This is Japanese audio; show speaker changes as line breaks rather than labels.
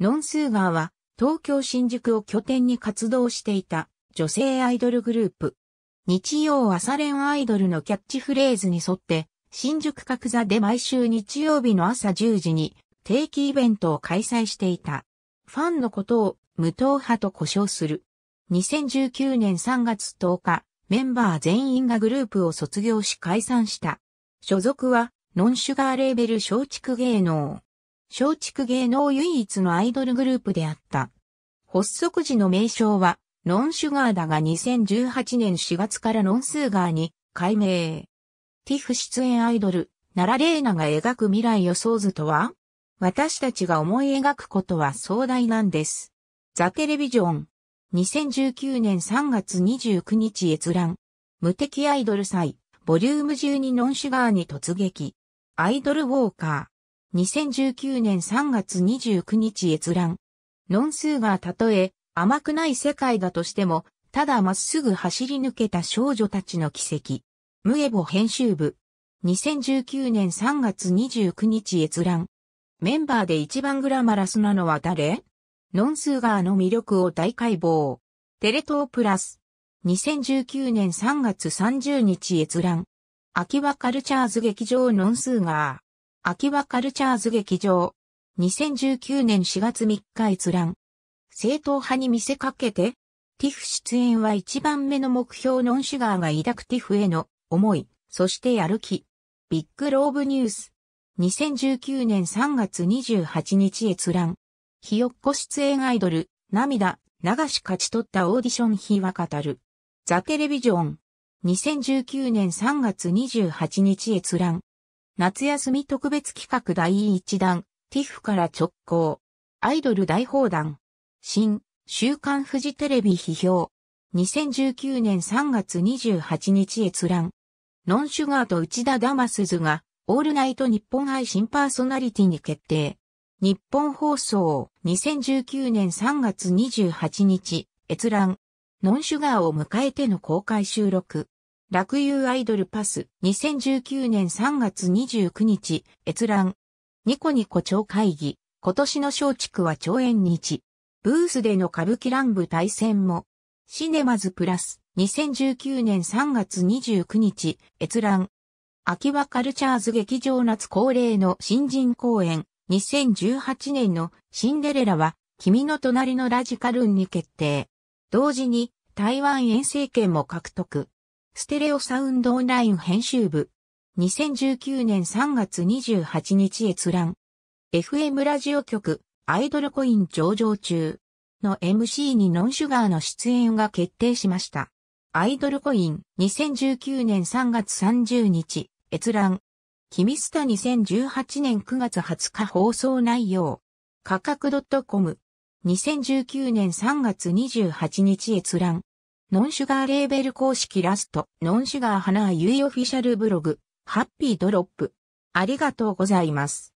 ノンスーガーは東京新宿を拠点に活動していた女性アイドルグループ。日曜朝練アイドルのキャッチフレーズに沿って新宿角座で毎週日曜日の朝10時に定期イベントを開催していた。ファンのことを無党派と呼称する。2019年3月10日、メンバー全員がグループを卒業し解散した。所属はノンシュガーレーベル松竹芸能。松竹芸能唯一のアイドルグループであった。発足時の名称は、ノンシュガーだが2018年4月からノンスーガーに改名。ティフ出演アイドル、奈良玲奈が描く未来予想図とは私たちが思い描くことは壮大なんです。ザ・テレビジョン。2019年3月29日閲覧。無敵アイドル祭、ボリューム12ノンシュガーに突撃。アイドルウォーカー。2019年3月29日閲覧。ノンーガがたとえ甘くない世界だとしても、ただまっすぐ走り抜けた少女たちの奇跡。ムエボ編集部。2019年3月29日閲覧。メンバーで一番グラマラスなのは誰ノンスーガーの魅力を大解剖。テレ東プラス。2019年3月30日閲覧。秋葉カルチャーズ劇場ノンスーガー。秋葉カルチャーズ劇場。2019年4月3日閲覧。正統派に見せかけて、ティフ出演は一番目の目標ノンシュガーが抱くティフへの思い、そしてやる気。ビッグローブニュース。2019年3月28日閲覧。ひよっこ出演アイドル、涙、流し勝ち取ったオーディション日は語る。ザ・テレビジョン。2019年3月28日閲覧。夏休み特別企画第1弾、ティフから直行。アイドル大砲弾。新、週刊フジテレビ批評。2019年3月28日閲覧。ノンシュガーと内田ダマスズが、オールナイト日本配信パーソナリティに決定。日本放送、2019年3月28日、閲覧。ノンシュガーを迎えての公開収録。楽遊アイドルパス、2019年3月29日、閲覧。ニコニコ超会議、今年の松竹は超縁日。ブースでの歌舞伎乱舞対戦も。シネマズプラス、2019年3月29日、閲覧。秋葉カルチャーズ劇場夏恒例の新人公演、2018年のシンデレラは、君の隣のラジカルンに決定。同時に、台湾遠征権も獲得。ステレオサウンドオンライン編集部。2019年3月28日閲覧。FM ラジオ局、アイドルコイン上場中の MC にノンシュガーの出演が決定しました。アイドルコイン2019年3月30日閲覧。キミスタ2018年9月20日放送内容。価格 .com2019 年3月28日閲覧。ノンシュガーレーベル公式ラスト、ノンシュガー花ゆいオフィシャルブログ、ハッピードロップ。ありがとうございます。